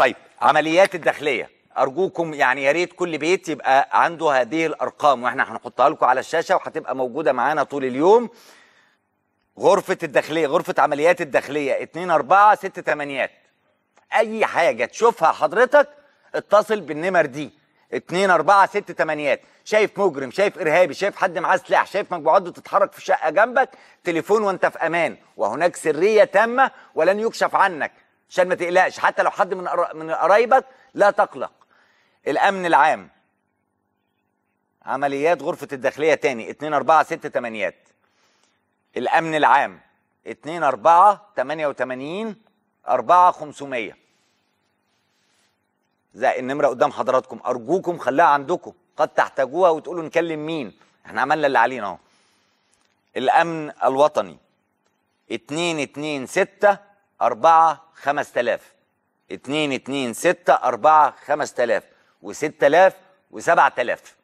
طيب عمليات الداخليه ارجوكم يعني يا ريت كل بيت يبقى عنده هذه الارقام واحنا هنحطها لكم على الشاشه وهتبقى موجوده معانا طول اليوم غرفه الداخليه غرفه عمليات الداخليه 2 4 6 8 اي حاجه تشوفها حضرتك اتصل بالنمر دي 2 4 6 8 شايف مجرم شايف ارهابي شايف حد معاه سلاح شايف مجموعات بتتحرك في شقه جنبك تليفون وانت في امان وهناك سريه تامه ولن يكشف عنك عشان ما تقلقش حتى لو حد من من قرايبك لا تقلق الامن العام عمليات غرفه الداخليه تاني 2 4 6 8 الامن العام 2 4 88 4 500 زي النمره قدام حضراتكم ارجوكم خلاها عندكم قد تحتاجوها وتقولوا نكلم مين احنا عملنا اللي علينا اهو الامن الوطني سته 4 5000 2 2 6 4 5000 و6000 و7000